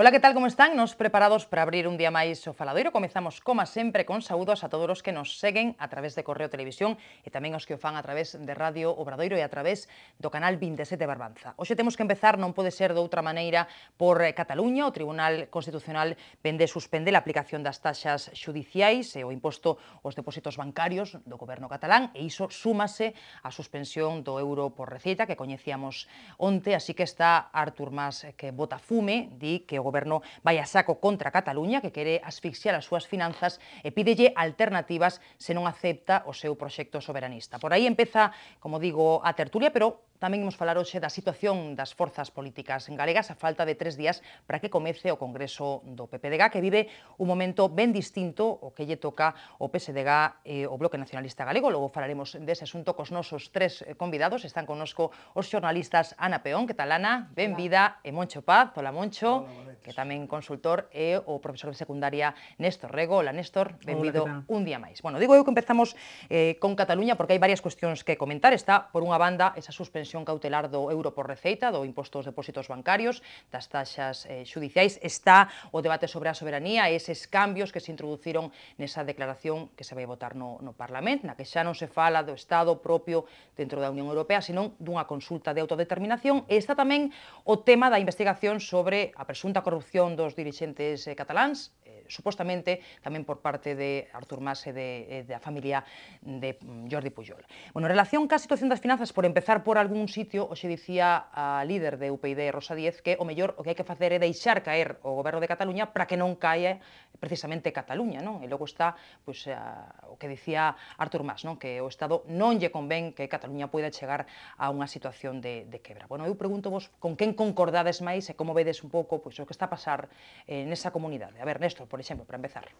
Ola, que tal, como están? Nos preparados para abrir un día máis o faladoiro. Comezamos, como sempre, con saúdos a todos os que nos seguen a través de Correo Televisión e tamén os que o fan a través de Radio Obradoiro e a través do canal 27 Barbanza. Hoxe temos que empezar, non pode ser de outra maneira, por eh, Cataluña. O Tribunal Constitucional vende suspende a aplicación das taxas xudiciais e o imposto aos depósitos bancarios do goberno catalán e iso súmase á suspensión do euro por receita que coñecíamos onte, así que está Artur Mas eh, que bota fume, di que o gobierno vaya a saco contra Cataluña que quiere asfixiar a sus finanzas e pide alternativas si no acepta o seu proyecto soberanista. Por ahí empieza, como digo, a tertulia, pero tamén hablar hoy de la situación de las fuerzas políticas galegas a falta de tres días para que comece o Congreso do PPDG, que vive un momento bien distinto o que le toca o PSDG e o Bloque Nacionalista Galego. hablaremos de ese asunto con nuestros tres eh, convidados. Están nosotros los jornalistas Ana Peón, que tal Ana? E Moncho Paz. Hola, Moncho. que tamén consultor, e o profesor de secundaria Néstor Rego. Hola, Néstor, benvido Hola, un día máis. Bueno, digo eu que empezamos eh, con Cataluña porque hai varias cuestións que comentar. Está, por unha banda, esa suspensión cautelar do euro por receita, do imposto aos depósitos bancarios, das taxas eh, judiciais. Está o debate sobre a soberanía e eses cambios que se introduciron nesa declaración que se vai votar no, no Parlamento, na que xa non se fala do Estado propio dentro da Unión Europea, senón dunha consulta de autodeterminación. E está tamén o tema da investigación sobre a presunta corrupción dos dirixentes eh, cataláns, eh, supostamente tamén por parte de Artur Mas e de, eh, da familia de mm, Jordi Pujol. Bueno, en relación ca situación das finanzas, por empezar por algún sitio, hoxe dicía a líder de UPyD, Rosa Díez, que o mellor o que hai que facer é deixar caer o goberno de Cataluña para que non caia precisamente Cataluña, non? E logo está pois, a, eh, o que dicía Artur Mas, non? Que o Estado non lle convén que Cataluña poida chegar a unha situación de, de quebra. Bueno, eu pregunto vos con quen concordades máis e como vedes un pouco pois, o que está está a pasar eh, nesa comunidade? A ver, Néstor, por exemplo, para empezar.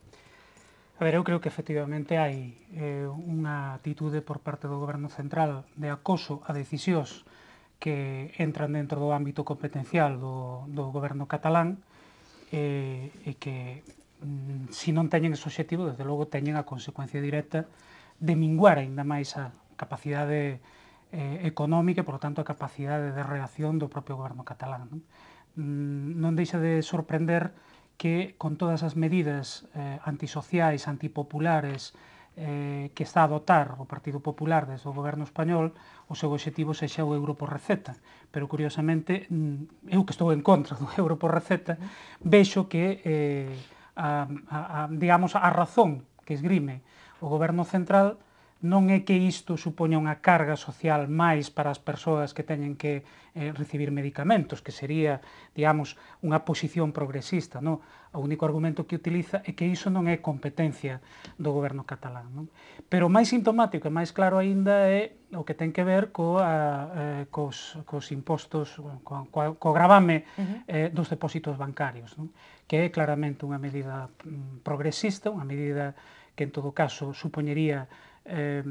A ver, eu creo que efectivamente hai eh, unha atitude por parte do Goberno Central de acoso a decisións que entran dentro do ámbito competencial do, do Goberno catalán eh, e que mm, se si non teñen ese objetivo, desde logo teñen a consecuencia directa de minguar ainda máis a capacidade eh, económica e, por tanto, a capacidade de reacción do propio goberno catalán. Non? Mm, non deixa de sorprender que con todas as medidas eh, antisociais, antipopulares eh, que está a dotar o Partido Popular desde o goberno español, o seu objetivo sexa o euro por receta. Pero, curiosamente, mm, eu que estou en contra do euro por receta, vexo que, eh, a, a, a, digamos, a razón que esgrime o goberno central non é que isto supoña unha carga social máis para as persoas que teñen que eh, recibir medicamentos, que sería, digamos, unha posición progresista. Non? O único argumento que utiliza é que iso non é competencia do goberno catalán. Non? Pero máis sintomático e máis claro aínda é o que ten que ver a, eh, cos, cos impostos, co, co, co gravame uh -huh. eh, dos depósitos bancarios, non? que é claramente unha medida mm, progresista, unha medida que en todo caso supoñería eh,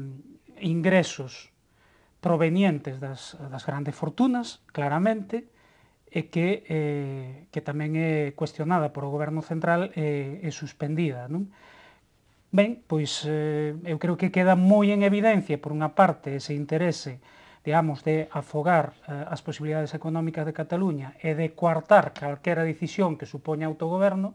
ingresos provenientes das, das grandes fortunas, claramente, e que, eh, que tamén é cuestionada por o goberno central e, e suspendida. Non? Ben, pois eh, eu creo que queda moi en evidencia, por unha parte, ese interese digamos, de afogar eh, as posibilidades económicas de Cataluña e de coartar calquera decisión que supoña autogoberno,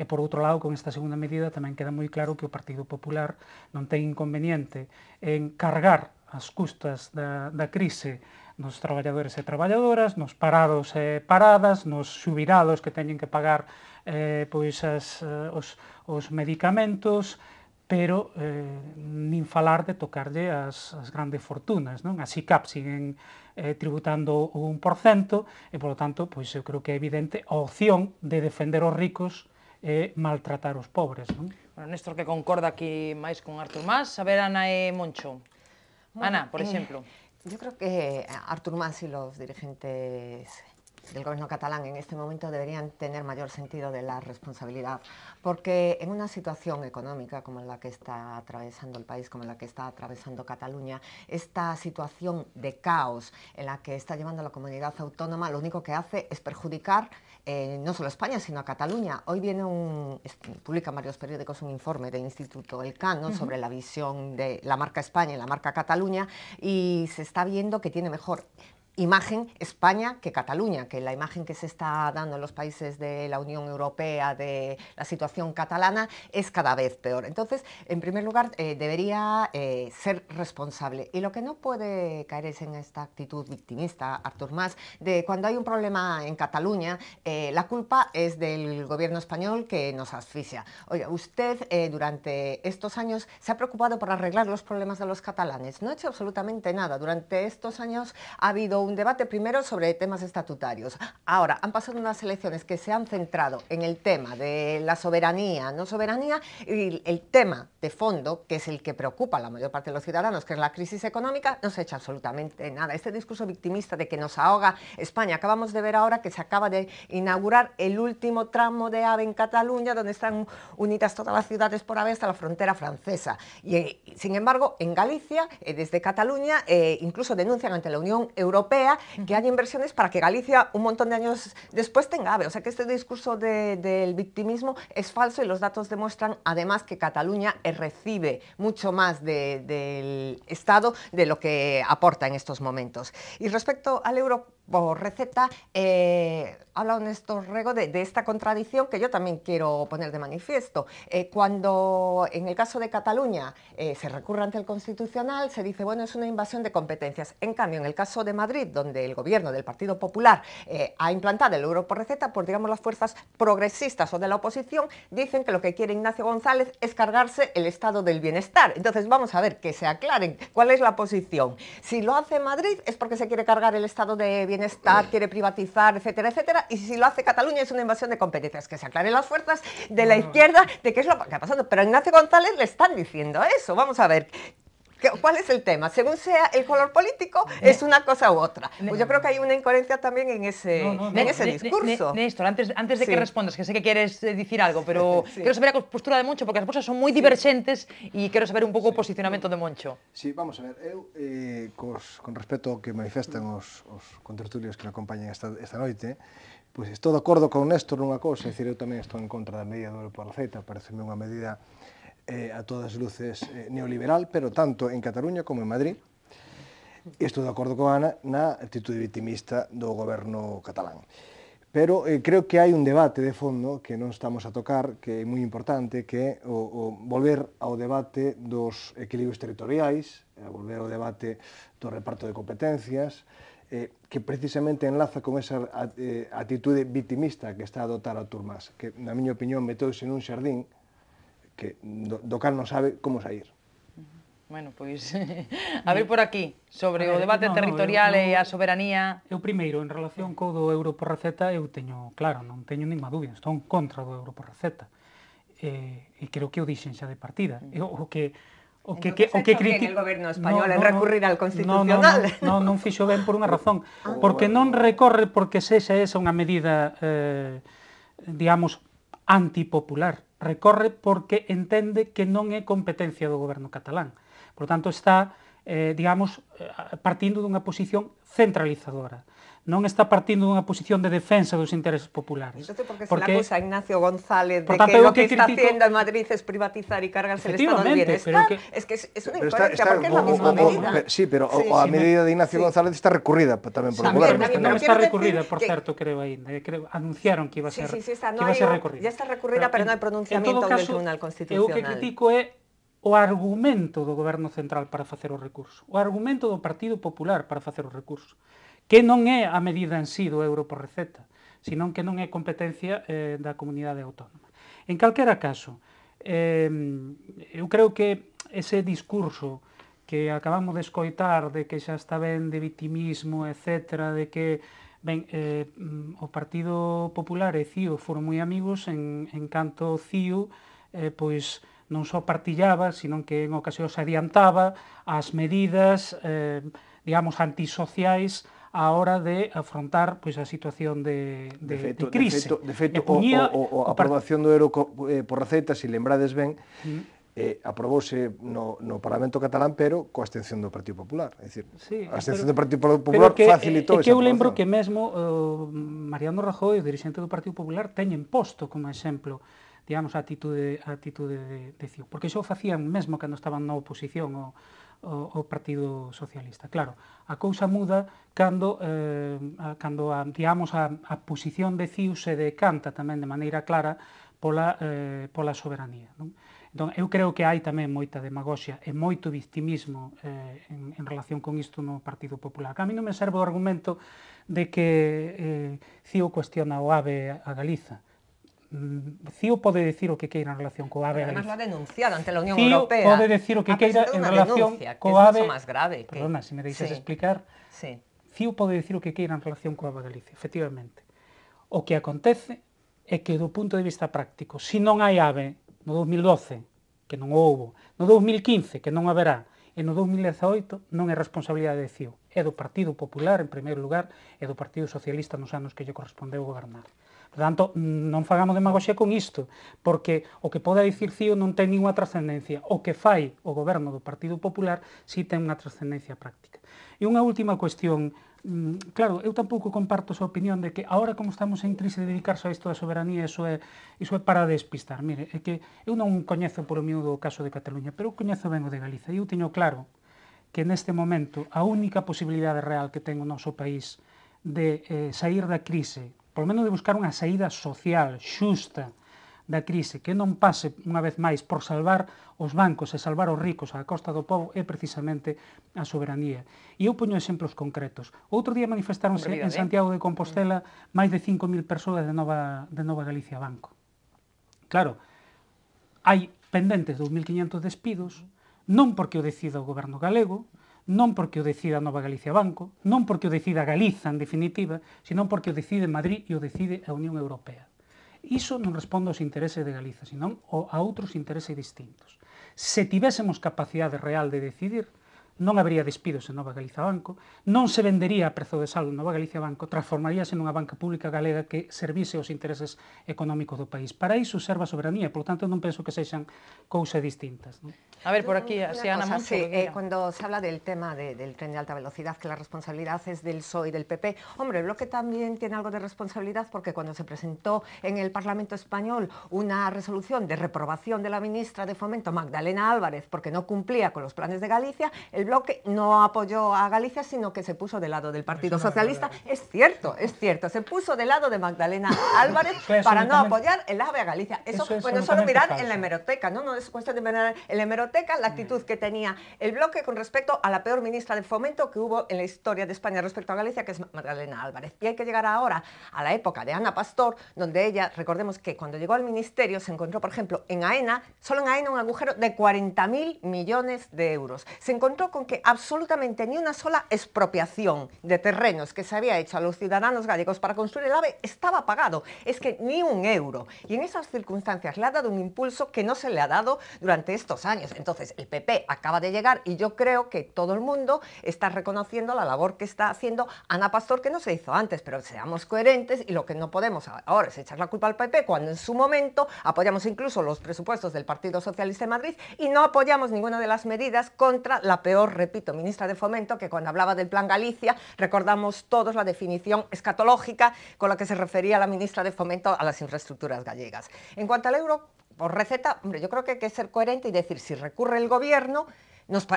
E, por outro lado, con esta segunda medida tamén queda moi claro que o Partido Popular non ten inconveniente en cargar as custas da, da crise nos traballadores e traballadoras, nos parados e paradas, nos xubirados que teñen que pagar eh, pois as, eh, os, os medicamentos, pero eh, nin falar de tocarlle as, as grandes fortunas, non? As ICAP siguen eh, tributando o 1%, e, polo tanto, pois eu creo que é evidente a opción de defender os ricos E maltratar maltratar los pobres. Bueno, Néstor, que concorda aquí máis con Artur Mas, a ver, Ana e Moncho. Ana, por ejemplo. Eh, yo creo que eh, Artur Mas y los dirigentes del gobierno catalán en este momento deberían tener mayor sentido de la responsabilidad, porque en una situación económica como la que está atravesando el país, como la que está atravesando Cataluña, esta situación de caos en la que está llevando la comunidad autónoma, lo único que hace es perjudicar eh, no solo España, sino a Cataluña. Hoy viene un, publica varios periódicos un informe del Instituto Elcano sobre la visión de la marca España y la marca Cataluña y se está viendo que tiene mejor imagen España que Cataluña, que la imagen que se está dando en los países de la Unión Europea de la situación catalana es cada vez peor. Entonces, en primer lugar, eh, debería eh, ser responsable. Y lo que no puede caer es en esta actitud victimista, Artur Mas, de cuando hay un problema en Cataluña, eh, la culpa es del gobierno español que nos asfixia. Oiga, usted durante estos años se ha preocupado por arreglar los problemas de los catalanes. No ha hecho absolutamente nada. Durante estos años ha habido un debate primero sobre temas estatutarios. Ahora, han pasado unas elecciones que se han centrado en el tema de la soberanía, no soberanía, y el tema de fondo, que es el que preocupa a la mayor parte de los ciudadanos, que es la crisis económica, no se echa absolutamente nada. Este discurso victimista de que nos ahoga España, acabamos de ver ahora que se acaba de inaugurar el último tramo de AVE en Cataluña, donde están unidas todas las ciudades por AVE hasta la frontera francesa. Y, eh, sin embargo, en Galicia, eh, desde Cataluña, eh, incluso denuncian ante la Unión Europea que haya inversiones para que Galicia un montón de años después tenga AVE. O sea que este discurso del victimismo es falso y los datos demuestran además que Cataluña recibe mucho más del Estado de lo que aporta en estos momentos. Y respecto al euro por receta, eh, habla Honesto Rego de, esta contradicción que yo también quiero poner de manifiesto. Eh, cuando en el caso de Cataluña eh, se recurre ante el Constitucional, se dice, bueno, es una invasión de competencias. En cambio, en el caso de Madrid, donde el gobierno del Partido Popular ha implantado el euro por receta, pues digamos las fuerzas progresistas o de la oposición dicen que lo que quiere Ignacio González es cargarse el estado del bienestar. Entonces vamos a ver que se aclaren cuál es la posición. Si lo hace Madrid es porque se quiere cargar el estado de bienestar bienestar, quiere privatizar, etcétera, etcétera. Y si lo hace Cataluña es una invasión de competencias. Que se aclaren las fuerzas de la ah. izquierda de qué es lo que está pasando. Pero Ignacio González le están diciendo eso. Vamos a ver, ¿Cuál es el tema? Según sea el color político, es una cosa u otra. Pues yo creo que hay una incoherencia también en ese, no, no, no. En ese discurso. Néstor, antes, antes de sí. que respondas, que sé que quieres eh, decir algo, pero sí. quiero saber la postura de Moncho, porque as cosas son moi divergentes e quero saber un pouco sí. o posicionamento de Moncho. Sí, vamos a ver, eu, eh, cos, con respecto ao que manifestan os, os contertulios que me acompañan esta, esta noite, pois pues estou de acordo con Néstor nunha cousa, é dicir, eu tamén estou en contra da medida do euro por pareceme unha medida eh, a todas luces eh, neoliberal, pero tanto en Cataluña como en Madrid. Estou de acordo con Ana na actitude victimista do goberno catalán. Pero eh, creo que hai un debate de fondo que non estamos a tocar, que é moi importante, que é o, o volver ao debate dos equilibrios territoriais, a eh, volver ao debate do reparto de competencias, eh, que precisamente enlaza con esa eh, atitude victimista que está a dotar a Turmas, que, na miña opinión, meteuse nun xardín que do, do cal non sabe como sair. Bueno, pois, a ver por aquí, sobre ver, o debate no, territorial no, eu, e a soberanía... Eu primeiro, en relación co do euro por receta, eu teño, claro, non teño ninguna dúbida, estou en contra do euro por receta. Eh, e creo que o dixen xa de partida. Eu, o que o que, que o que critica el goberno español no, no, en recurrir al constitucional. No, no, no, non fixo ben por unha razón, ah. porque oh, non recorre porque sexa esa unha medida eh, digamos antipopular. Recorre porque entende que non é competencia do goberno catalán. Por tanto, está eh, digamos, eh, partindo dunha posición centralizadora. Non está partindo dunha posición de defensa dos intereses populares. Entonces, porque, se acusa a Ignacio González de tanto, que lo que, que está facendo haciendo en Madrid es privatizar y cargarse el Estado de bienestar? Que... Es que es, unha una incoherencia, porque é es la misma medida. Pero, sí, pero sí, o, a sí, medida de Ignacio sí. González está recurrida tamén por también, también, Non está recurrida, por que... certo, creo ainda. Eh, creo, anunciaron que iba a ser, sí, sí, sí, está, no que iba a ser recurrida. Ya está recurrida, pero, pero non hai pronunciamento caso, do Tribunal Constitucional. O que critico é o argumento do Goberno Central para facer o recurso, o argumento do Partido Popular para facer o recurso, que non é a medida en sí do euro por receta, senón que non é competencia eh, da comunidade autónoma. En calquera caso, eh, eu creo que ese discurso que acabamos de escoitar de que xa está ben de victimismo, etc., de que ben, eh, o Partido Popular e CIO foron moi amigos en, en canto CIO, eh, pois, non só partillaba, sino que en ocasión se adiantaba as medidas, eh, digamos, antisociais a hora de afrontar pois, a situación de, de, de, feito, de crise. De feito, de feito puñía, o, o, o, a aprobación do euro eh, por receita, se si lembrades ben, mm eh, aprobouse no, no Parlamento catalán, pero coa abstención do Partido Popular. É dicir, sí, a abstención pero, do Partido Popular que, facilitou eh, é, E que eu lembro que mesmo uh, Mariano Rajoy, o dirigente do Partido Popular, teñen posto como exemplo digamos, a actitude, a actitude de, de Ciu. Porque xo facían mesmo cando estaban na oposición o, o, o Partido Socialista. Claro, a cousa muda cando, eh, a, cando a, digamos, a, a posición de Ciu se decanta tamén de maneira clara pola, eh, pola soberanía. Non? Entón, eu creo que hai tamén moita demagoxia e moito victimismo eh, en, en relación con isto no Partido Popular. A mí non me serve o argumento de que eh, CIO cuestiona o AVE a Galiza. CIO mm, pode decir o que queira en relación co AVE. Además, lo ha denunciado ante la Unión CIO Europea. pode decir o que ah, queira en relación denuncia, co AVE. Que é máis grave. Que... Perdona, se me deixas sí. explicar. Sí. CIO pode decir o que queira en relación co AVE Galicia, efectivamente. O que acontece é que do punto de vista práctico, se non hai AVE no 2012, que non houbo, no 2015, que non haberá, e no 2018 non é responsabilidade de CIU, é do Partido Popular en primeiro lugar e do Partido Socialista nos anos que lle correspondeu gobernar. Por tanto, mm, non fagamos magoxe con isto, porque o que poda dicir Cío non ten ninguna trascendencia. O que fai o goberno do Partido Popular si ten unha trascendencia práctica. E unha última cuestión, mm, claro, eu tampouco comparto a súa opinión de que agora como estamos en crise de dedicarse a isto da soberanía, iso é, iso é para despistar. Mire, é que eu non coñezo por o miúdo o caso de Cataluña, pero eu coñezo ben o de Galiza. E eu teño claro que neste momento a única posibilidade real que ten o noso país de eh, sair da crise polo menos de buscar unha saída social, xusta, da crise, que non pase unha vez máis por salvar os bancos e salvar os ricos á costa do povo é precisamente a soberanía. E eu poño exemplos concretos. Outro día manifestáronse en Santiago de Compostela mm. máis de 5.000 persoas de Nova, de Nova Galicia Banco. Claro, hai pendentes 2.500 despidos, non porque o decida o goberno galego, non porque o decida Nova Galicia Banco, non porque o decida Galiza, en definitiva, senón porque o decide Madrid e o decide a Unión Europea. Iso non responde aos intereses de Galiza, senón a outros intereses distintos. Se tivéssemos capacidade real de decidir, non habría despidos en Nova Galiza Banco, no se vendería a prezo de saldo Nova Galicia Banco, en una banca pública galega que servise los intereses económicos del país. Para iso serva a soberanía, por tanto no pienso que sexan cousas distintas. A ver, por aquí, así Ana Sí, eh, cuando se habla del tema del tren de alta velocidad, que la responsabilidad es del PSOE y del PP, hombre, el bloque también tiene algo de responsabilidad porque cuando se presentó en el Parlamento Español una resolución de reprobación de la ministra de Fomento, Magdalena Álvarez, porque no cumplía con los planes de Galicia, el bloque no apoyó a Galicia, sino que se puso del lado del pues Partido Socialista. Es cierto, es cierto. Se puso del lado de Magdalena Álvarez pues para no apoyar el AVE a Galicia. Eso, bueno, solo mirar en la hemeroteca, ¿no? No es cuestión de mirar en la hemeroteca la actitud que tenía el bloque con respecto a la peor ministra de fomento que hubo en la historia de España respecto a Galicia, que es Magdalena Álvarez. Y hay que llegar ahora a la época de Ana Pastor, donde ella, recordemos que cuando llegó al ministerio se encontró, por ejemplo, en AENA, solo en AENA un agujero de 40.000 millones de euros. Se encontró que absolutamente ni una sola expropiación de terrenos que se había hecho a los ciudadanos gallegos para construir el AVE estaba pagado. Es que ni un euro. Y en esas circunstancias le ha dado un impulso que no se le ha dado durante estos años. Entonces el PP acaba de llegar y yo creo que todo el mundo está reconociendo la labor que está haciendo Ana Pastor que no se hizo antes, pero seamos coherentes y lo que no podemos ahora es echar la culpa al PP cuando en su momento apoyamos incluso los presupuestos del Partido Socialista de Madrid y no apoyamos ninguna de las medidas contra la peor repito, ministra de Fomento, que cuando hablaba del Plan Galicia, recordamos todos la definición escatológica con la que se refería la ministra de Fomento a las infraestructuras gallegas. En cuanto al euro, por receta, hombre, yo creo que hay que ser coherente y decir, si recurre el gobierno,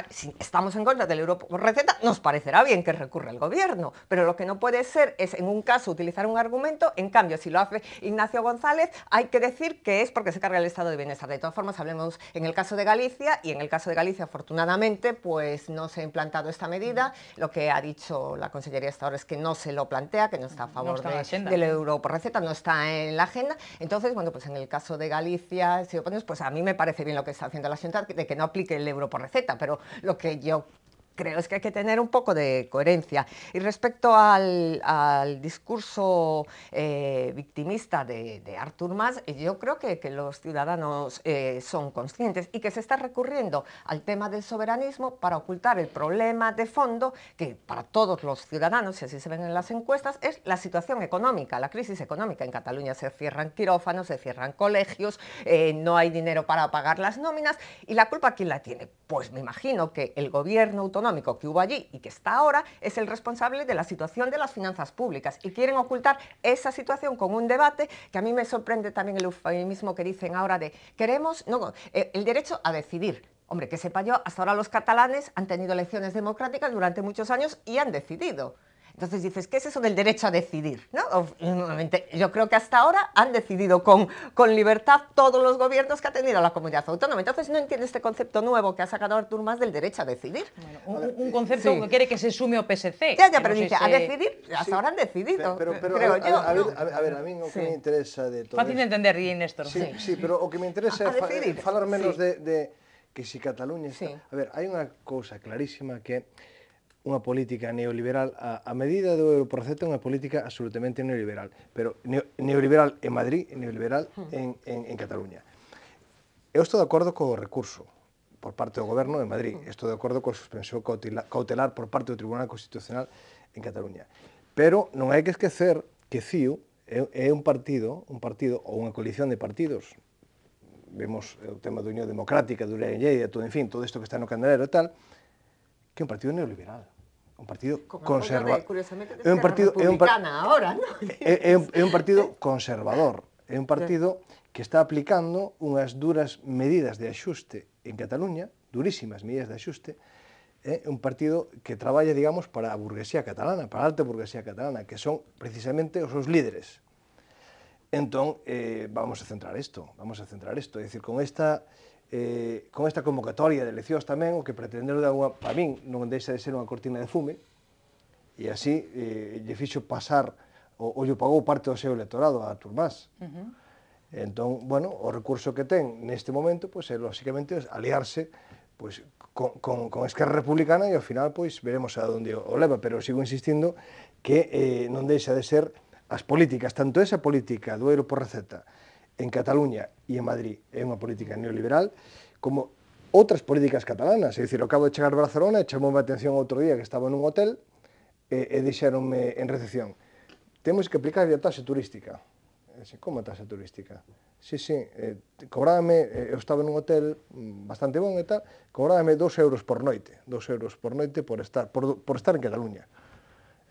si estamos en contra del euro por receta, nos parecerá bien que recurra el gobierno, pero lo que no puede ser es en un caso utilizar un argumento, en cambio si lo hace Ignacio González hay que decir que es porque se carga el estado de bienestar. De todas formas, hablemos en el caso de Galicia y en el caso de Galicia afortunadamente pues no se ha implantado esta medida, lo que ha dicho la Consellería hasta ahora es que no se lo plantea, que no está a favor del euro por receta, no está en la agenda. Entonces, bueno, pues en el caso de Galicia, si lo pones, pues a mí me parece bien lo que está haciendo la Junta de que no aplique el euro por receta, pero lo que yo creo es que hay que tener un poco de coherencia. Y respecto al, discurso eh, victimista de, Artur Mas, yo creo que, los ciudadanos eh, son conscientes y que se está recurriendo al tema del soberanismo para ocultar el problema de fondo que para todos los ciudadanos, si así se ven en las encuestas, es la situación económica, la crisis económica. En Cataluña se cierran quirófanos, se cierran colegios, eh, no hay dinero para pagar las nóminas y la culpa quién la tiene? Pues me imagino que el gobierno autonómico que hubo allí y que está ahora es el responsable de la situación de las finanzas públicas y quieren ocultar esa situación con un debate que a mí me sorprende también el eufemismo que dicen ahora de queremos no, eh, el derecho a decidir. Hombre, que sepa yo, hasta ahora los catalanes han tenido elecciones democráticas durante muchos años y han decidido. Entonces dices, ¿qué es eso del derecho a decidir? ¿No? Nuevamente, yo creo que hasta ahora han decidido con, con libertad todos los gobiernos que ha tenido la comunidad autónoma. Entonces no entiende este concepto nuevo que ha sacado Artur más del derecho a decidir. un, concepto que quiere que se sume o Ya, ya, pero dice, a decidir, hasta ahora han decidido. a, ver, a, mí no me interesa de todo. Fácil de entender, y Néstor. Sí, sí, pero lo que me interesa es hablar eh, menos de, de, que si Cataluña está. A ver, hay una cosa clarísima que unha política neoliberal a, a medida do Europroceta é unha política absolutamente neoliberal, pero neo, neoliberal en Madrid e neoliberal hmm. en, en, en Cataluña. Eu estou de acordo co recurso por parte do goberno de Madrid, hmm. estou de acordo co suspensión cautelar, por parte do Tribunal Constitucional en Cataluña. Pero non hai que esquecer que CIU é, é un partido, un partido ou unha coalición de partidos, vemos eh, o tema do Unión Democrática, do Lleida, todo, en fin, todo isto que está no candelero e tal, que é un partido neoliberal un partido conservador. É un partido é un par ahora, ¿no? é, é, un, é un partido conservador, é un partido que está aplicando unhas duras medidas de axuste en Cataluña, durísimas medidas de axuste, é eh, un partido que traballa, digamos, para a burguesía catalana, para a alta burguesía catalana, que son precisamente os seus líderes. Entón, eh, vamos a centrar isto, vamos a centrar isto, é dicir, con esta eh, con esta convocatoria de eleccións tamén, o que pretender de alguna, para min, non deixa de ser unha cortina de fume, e así eh, lle fixo pasar, o, o lle pagou parte do seu electorado a Turmás. Uh -huh. Entón, bueno, o recurso que ten neste momento, pois, é, lóxicamente, aliarse pois, con, con, con Esquerra Republicana e, ao final, pois, veremos a onde o leva, pero sigo insistindo que eh, non deixa de ser as políticas, tanto esa política do euro por receta, en Cataluña e en Madrid é unha política neoliberal, como outras políticas catalanas. É dicir, acabo cabo de chegar a Barcelona, chamoume a atención outro día que estaba nun hotel e, eh, e eh, dixeronme en recepción temos que aplicar a taxa turística. E, como a taxa turística? Sí, sí, eh, cobrábame, eh, eu estaba nun hotel mm, bastante bon e tal, cobrábame 2 euros por noite, 2 euros por noite por estar, por, por estar en Cataluña.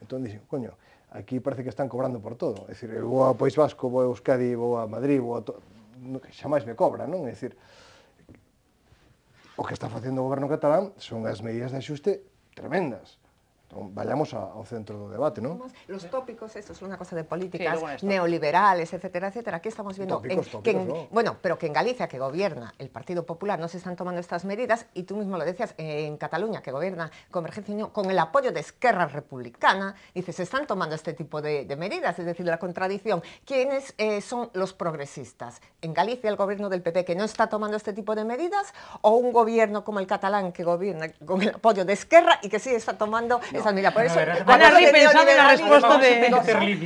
Entón dixen, coño, Aquí parece que están cobrando por todo. É dicir, vou ao País Vasco, vou a Euskadi, vou a Madrid, vou a... To... No, xa máis me cobra, non? É dicir, o que está facendo o goberno catalán son as medidas de axuste tremendas. vayamos a, centro de debate, ¿no? Los tópicos, esto es una cosa de políticas neoliberales, etcétera, etcétera. Aquí estamos viendo que bueno, pero que en Galicia que gobierna el Partido Popular no se están tomando estas medidas y tú mismo lo decías en Cataluña que gobierna Convergencia Unión con el apoyo de Esquerra Republicana, dices se están tomando este tipo de, medidas, es decir, la contradicción. ¿Quiénes eh, son los progresistas? En Galicia el gobierno del PP que no está tomando este tipo de medidas o un gobierno como el catalán que gobierna con el apoyo de Esquerra y que sí está tomando esa mira, Por eso, Ana Ri pensando la resposta de...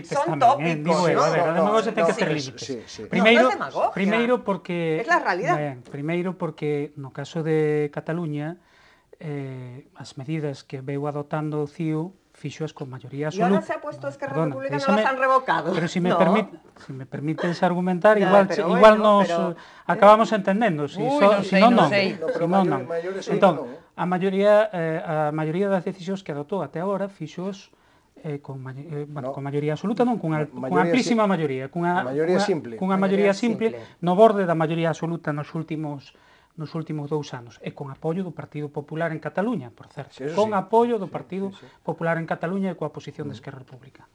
son, son ¿eh? tópicos, Digo, no, a ver, no, además ten que ter límites. Primeiro, no, primeiro porque... É a realidad. primeiro porque no caso de Cataluña, eh, as medidas que veu adotando o CIU fixoas con maioría absoluta. Ya agora se ha puesto Esquerra Perdona, Republicana eh, no las han revocado. Pero si me, no. permit, si me permites argumentar, ya, igual, igual bueno, nos pero... acabamos entendendo. Si, Uy, so, no si sei, no, no. no, sei. no, no. Si no, no. Entón, A maioría, eh, a maioría das decisións que adotou até agora fixos eh, con, ma eh, bueno, no. con maioría absoluta, non, cunha, maioría cunha amplísima si... maioría, cunha, mayoría cunha, simple. cunha maioría simple, simple, no borde da maioría absoluta nos últimos nos últimos dous anos, e con apoio do Partido Popular en Cataluña, por certo, sí, con sí. apoio do Partido sí, sí. Popular en Cataluña e coa posición mm. de Esquerra Republicana.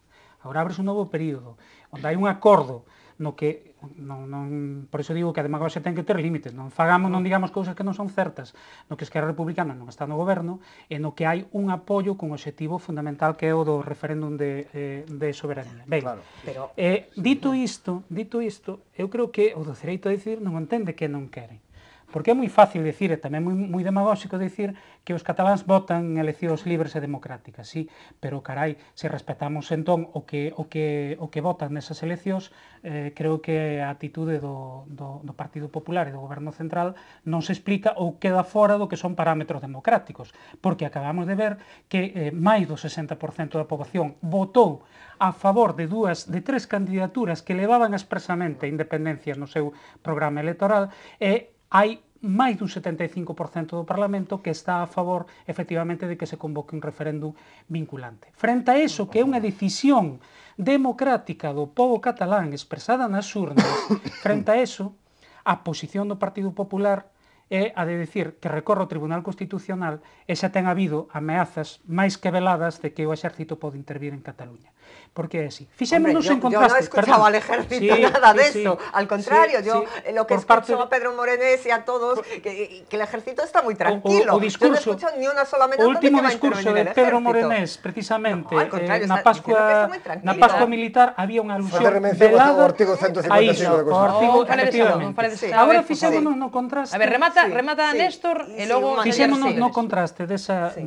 Agora abres un novo período, onde hai un acordo no que non, non, por iso digo que a demagogia ten que ter límites, non fagamos, non digamos cousas que non son certas, no que Esquerra Republicana non está no goberno e no que hai un apoio con objetivo fundamental que é o do referéndum de, eh, de soberanía. Ben, claro. pero, eh, dito isto, dito isto, eu creo que o do dereito a decidir non entende que non queren. Porque é moi fácil dicir, e tamén moi, moi demagóxico dicir, que os cataláns votan en eleccións libres e democráticas, sí, pero carai, se respetamos entón o que, o que, o que votan nesas eleccións, eh, creo que a atitude do, do, do Partido Popular e do Goberno Central non se explica ou queda fora do que son parámetros democráticos, porque acabamos de ver que eh, máis do 60% da poboación votou a favor de dúas de tres candidaturas que levaban expresamente a independencia no seu programa electoral e hai máis dun 75% do Parlamento que está a favor, efectivamente, de que se convoque un referéndum vinculante. Frente a eso, que é unha decisión democrática do povo catalán expresada nas urnas, frente a eso, a posición do Partido Popular é a de decir que recorre o Tribunal Constitucional e xa ten habido ameazas máis que veladas de que o exército pode intervir en Cataluña porque é así. Fixémonos en contraste. Yo no escuchaba perdón. al ejército sí, nada de sí, eso, sí, al contrario, yo eh, lo que Por escucho parte... a Pedro Morenés y a todos, que, que el ejército está muy tranquilo. O, o, o discurso, yo no escucho ni una sola O último discurso de Pedro Morenés, precisamente, no, eh, na Pascua, na Pascua Militar había unha alusión de Ortigo 155 a iso, de cosas. Ortigo, oh, Agora fixémonos no contraste. A ver, remata, remata sí. Néstor e logo... Fixémonos no contraste desa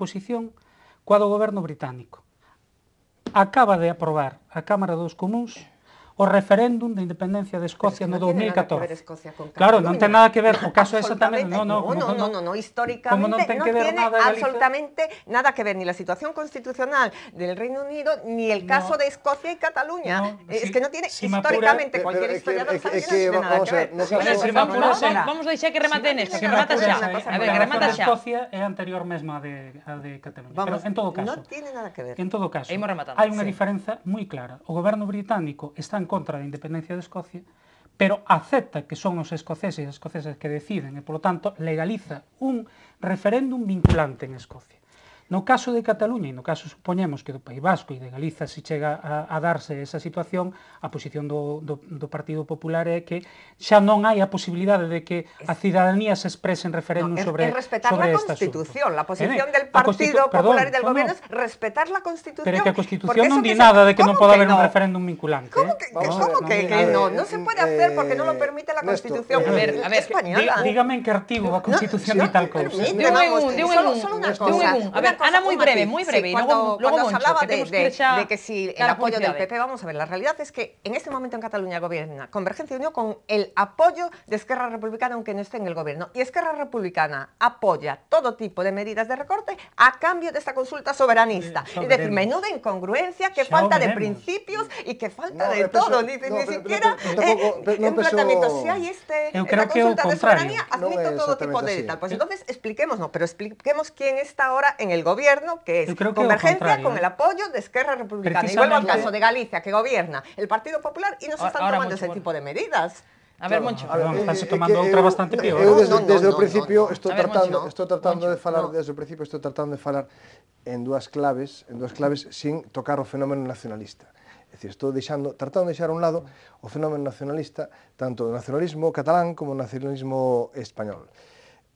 posición coa do goberno británico acaba de aprobar a Cámara dos Comuns o referéndum de independencia de Escocia no 2014. Claro, non ten nada que ver, o caso exactamente, no, no, no, no, no, no, históricamente non ten que ver no nada absolutamente nada que ver ni la situación constitucional del Reino Unido ni el caso no, de Escocia y Cataluña. No, eh, es si, que non tiene si históricamente cualquier eh, eh, historiador es es que, nada vamos que ver. A vamos, deixar que remate en esto, que remata xa. A ver, que remata xa. Escocia é anterior mesma de a de Cataluña, pero en todo caso. Non tiene nada que ver. En todo caso. Hai unha diferenza moi clara. O goberno británico está en contra da independencia de Escocia, pero acepta que son os escoceses e as escocesas que deciden e, polo tanto, legaliza un referéndum vinculante en Escocia. No caso de Cataluña e no caso supoñemos que do País Vasco e de Galiza se chega a, a darse esa situación, a posición do, do, do Partido Popular é que xa non hai a posibilidade de que a cidadanía se exprese en referéndum no, es, sobre, É respetar sobre Constitución, la eh, posición del Partido Popular perdón, e del Goberno, Gobierno no, respetar a Constitución. Pero que a Constitución non di nada de que non poda haber no? un referéndum vinculante. Como que, ¿eh? ¿cómo no, que, que no? No se pode hacer porque non lo eh, permite a Constitución a ver, a ver, española. Dígame en que artigo a Constitución di tal cousa. Dígame un, deu un, deu en un. A ver, Ana, muy breve, muy breve. luego, hablaba de, que si el apoyo del PP, vamos a ver, la realidad es que en este momento en Cataluña gobierna Convergencia Unión con el apoyo de Esquerra Republicana, aunque no esté en el gobierno. Y Esquerra Republicana apoya todo tipo de medidas de recorte a cambio de esta consulta soberanista. es decir, menuda incongruencia, que falta de principios y que falta de todo, ni, no, siquiera un eh, planteamiento. Si hay este, consulta de soberanía, admito todo tipo de Pues entonces expliquémonos, pero expliquemos quién está ahora en el gobierno, que es creo que convergencia con el ¿eh? apoyo de Esquerra Republicana. Y vuelvo al caso de Galicia, que gobierna el Partido Popular y no se están tomando ese bueno. tipo de medidas. A ver, Moncho. Claro. claro. Eh, estás eh, tomando eh, outra bastante eh, peor. Eu desde, no, no, desde no, principio estou tratando, ver, estou tratando Moncho, de falar, no. desde o principio estou tratando de falar en dúas claves, en dúas claves sin tocar o fenómeno nacionalista. Es decir, estou deixando, tratando de deixar a un lado o fenómeno nacionalista, tanto do nacionalismo catalán como o nacionalismo español.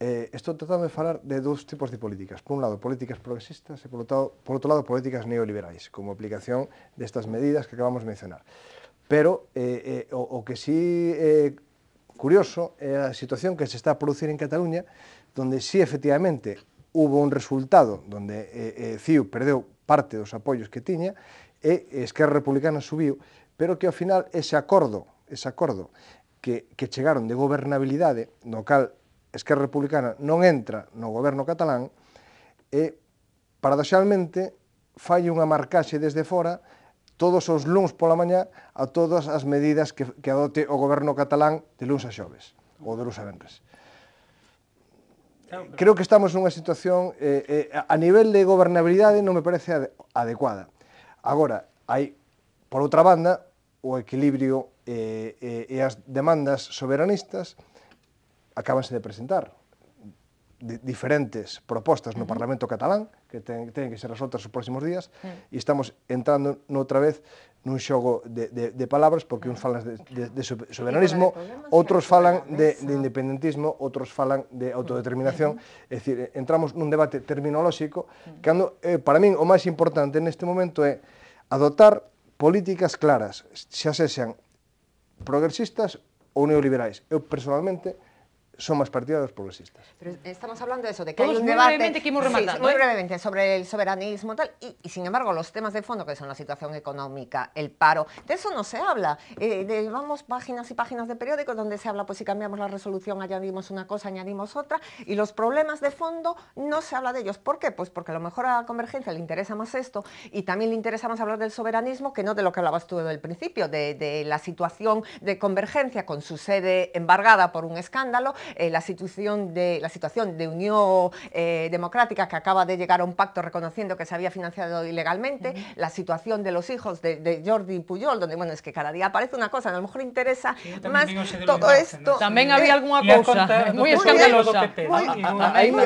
Eh, estou tratando de falar de dous tipos de políticas. Por un lado, políticas progresistas e, por outro, por outro lado, políticas neoliberais, como aplicación destas medidas que acabamos de mencionar. Pero eh, eh, o, o que sí eh, curioso é a situación que se está a producir en Cataluña, donde sí efectivamente hubo un resultado donde eh, eh, CIU perdeu parte dos apoios que tiña e Esquerra Republicana subiu, pero que ao final ese acordo, ese acordo que, que chegaron de gobernabilidade, no cal Esquerra Republicana non entra no goberno catalán e, paradoxalmente, fai unha marcaxe desde fora todos os luns pola mañá a todas as medidas que, que adote o goberno catalán de luns a xoves ou de luns a vendres. Creo que estamos nunha situación eh, eh, a nivel de gobernabilidade non me parece adecuada. Agora, hai, por outra banda, o equilibrio eh, eh, e as demandas soberanistas, acabanse de presentar diferentes propostas no Parlamento catalán que ten, ten que ser resoltas os próximos días e estamos entrando noutra vez nun xogo de, de, de palabras porque uns falan de, de, de soberanismo, outros falan de, de independentismo, outros falan de autodeterminación, é dicir, entramos nun debate terminolóxico que ando, eh, para min o máis importante neste momento é adoptar políticas claras, xa se sean progresistas ou neoliberais. Eu personalmente son más partidarios progresistas. Pero estamos hablando de eso, de que hay debate... muy ¿eh? brevemente, sobre el soberanismo tal, y, sin embargo los temas de fondo que son la situación económica, el paro, de eso no se habla. Eh, vamos páginas y páginas de periódicos donde se habla, pues si cambiamos la resolución, añadimos una cosa, añadimos otra, y los problemas de fondo no se habla de ellos. ¿Por qué? Pues porque a lo mejor a la convergencia le interesa más esto y también le interesa más hablar del soberanismo que no de lo que hablabas tú del principio, de la situación de convergencia con su sede embargada por un escándalo, eh, la, situación de, la situación de Unión eh, Democrática que acaba de llegar a un pacto reconociendo que se había financiado ilegalmente, la situación de los hijos de, Jordi Puyol, donde bueno, es que cada día aparece una cosa, a lo mejor interesa más todo esto. También había alguna cosa muy escandalosa. Ahí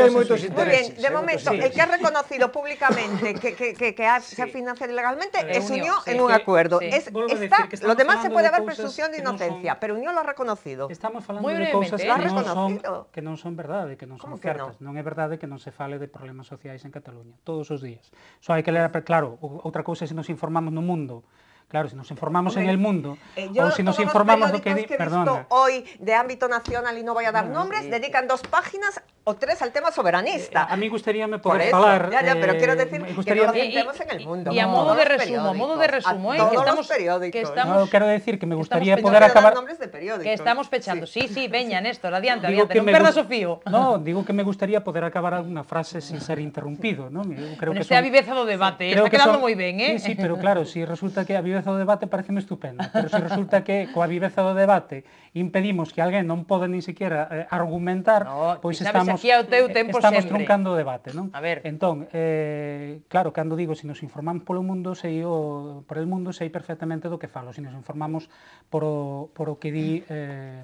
hay muchos intereses. Muy bien, de momento, el que ha reconocido públicamente que, se ha financiado ilegalmente es Unión en un acuerdo. lo demás se puede haber presunción de inocencia, pero Unión lo ha reconocido. Estamos falando de cousas eh. que non, son, que non son verdade, que non son certas. Non? non é verdade que non se fale de problemas sociais en Cataluña, todos os días. Só hai que ler, claro, outra cousa é se nos informamos no mundo, Claro, si nos informamos en el mundo, eh, o si nos informamos lo que, di, que visto hoy de ámbito nacional y no voy a dar nombres, dedican dos páginas o tres al tema soberanista. Eh, a mí gustaría poder hablar. Ya, ya, pero quiero eh, decir que no nos centremos en el mundo. Y, a modo de resumo, a modo de resumo, que estamos, periódicos. Que estamos, no, quiero decir que me gustaría poder acabar. Nombres de periódicos. Que estamos pechando. Sí, sí, veña, sí, Néstor, adiante, digo adiante. no pierdas Sofío. No, digo que me gustaría poder acabar alguna frase sin ser interrumpido. ¿no? Creo que este avivezado debate, está quedando muy bien, ¿eh? Sí, sí, pero claro, si resulta que viveza do debate pareceme estupenda, pero se resulta que coa viveza do debate impedimos que alguén non pode nin sequera eh, argumentar, no, pois estamos aquí ao teu tempo estamos sempre. truncando o debate, non? A ver. Entón, eh, claro, cando digo se nos informamos polo mundo, sei o por el mundo sei perfectamente do que falo, se nos informamos por o, por o que di eh,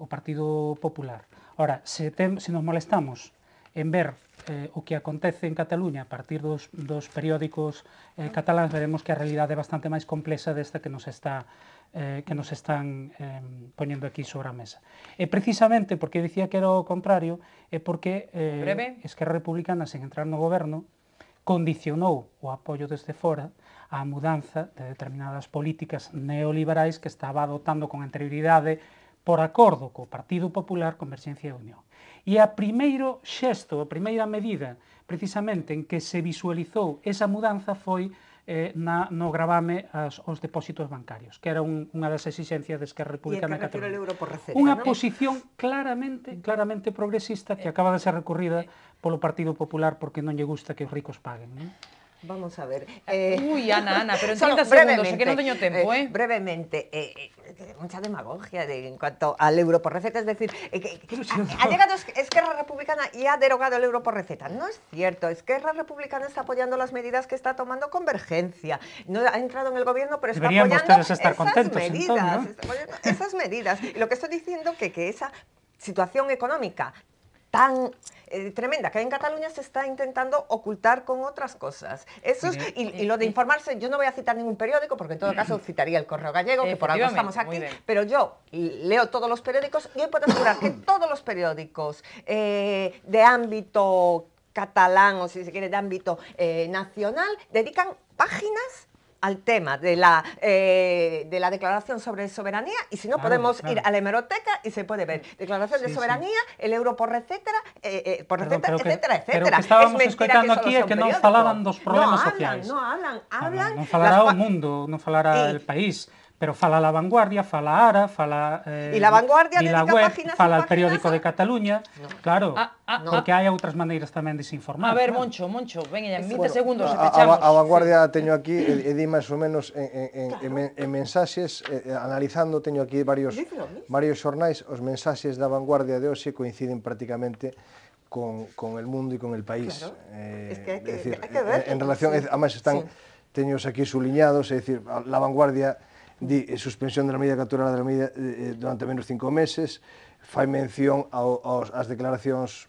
o Partido Popular. Ora, se, tem, se nos molestamos en ver eh, o que acontece en Cataluña a partir dos, dos periódicos eh, cataláns veremos que a realidade é bastante máis complexa desta que nos está eh, que nos están eh, poñendo aquí sobre a mesa. E precisamente porque dicía que era o contrario, é porque eh, Breve. Esquerra Republicana, sen entrar no goberno, condicionou o apoio desde fora á mudanza de determinadas políticas neoliberais que estaba adotando con anterioridade por acordo co Partido Popular, Converxencia e Unión. E a primeiro xesto, a primeira medida, precisamente en que se visualizou esa mudanza foi eh, na, no gravame as, os depósitos bancarios, que era un, unha das exigencias de Esquerra Republicana de Cataluña. Euro por receta, unha ¿no? posición claramente claramente progresista que eh, acaba de ser recorrida eh. polo Partido Popular porque non lle gusta que os ricos paguen. Non? Vamos a ver. Ah, eh, uy, Ana, Ana, pero en 30 segundos, que no tengo eh, tiempo, ¿eh? brevemente, eh, mucha demagogia en cuanto al euro por receta, es decir, que, ha, ha, llegado Esquerra Republicana y ha derogado el euro por receta. No es cierto, Esquerra Republicana está apoyando las medidas que está tomando Convergencia. No ha entrado en el gobierno, pero está apoyando esas medidas. Esas medidas. lo que estoy diciendo que que esa situación económica tan eh, tremenda, que en Cataluña se está intentando ocultar con otras cosas. Eso es, y, lo de informarse, yo no voy a citar ningún periódico, porque en todo caso citaría el Correo Gallego, que por algo estamos aquí, pero yo leo todos los periódicos y hoy puedo asegurar que todos los periódicos eh, de ámbito catalán o si se quiere de ámbito eh, nacional dedican páginas al tema de la, eh, de la declaración sobre soberanía y si no podemos ir a la hemeroteca y se puede ver declaración de soberanía, el euro por etcétera, eh, eh por etcétera, etcétera. que estábamos es aquí es que no falaban dos problemas no, hablan, no hablan, ah, hablan, no hablará mundo, no hablará el país. pero fala La Vanguardia, fala Ara, fala... Eh, e La Vanguardia dedica web, páginas Fala o periódico de Cataluña, no. claro, ah, ah, ah, porque hai outras maneiras tamén de se informar. A ver, claro. Moncho, Moncho, veña, en 20 bueno, segundos e fechamos. A, a Vanguardia teño aquí, e, e di máis ou menos en, en, claro. en, en mensaxes, eh, analizando, teño aquí varios, varios xornais, os mensaxes da Vanguardia de hoxe coinciden prácticamente con, con el mundo y con el país. Claro. Eh, es que hay que, decir, hay que ver. En, en relación, sí. además están, sí. teños aquí suliñados, é dicir, la vanguardia di eh, suspensión da medida cautelar da medida eh, eh, durante menos cinco meses, fai mención ao, aos, as declaracións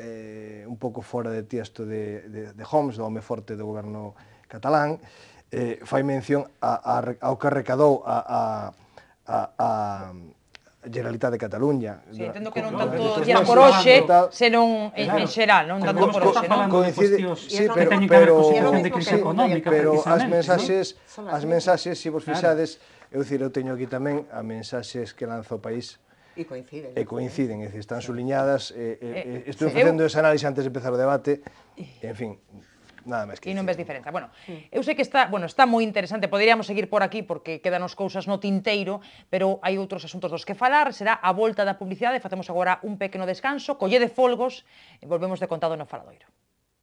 eh, un pouco fora de tiesto de, de, de Homs, do home forte do goberno catalán, eh, fai mención a, a, ao que recadou a, a, a, a Generalitat de Cataluña. Sí, entendo que non tanto día por hoxe, senón en, claro. en xeral, non tanto por hoxe, non? Coincide, sí, pero, pero, sí, pero as mensaxes, as mensaxes, se vos fixades, eu dicir, eu teño aquí tamén as mensaxes que lanza o país, E coinciden. E coinciden, é dicir, están suliñadas, eh, eh, eh, estou eh, facendo ese análise antes de empezar o debate, eh. en fin, Nada máis que E non ves diferenza. Bueno, eu sei que está, bueno, está moi interesante, poderíamos seguir por aquí porque quedanos cousas no tinteiro, pero hai outros asuntos dos que falar, será a volta da publicidade, facemos agora un pequeno descanso, colle de folgos e volvemos de contado no Faladoiro.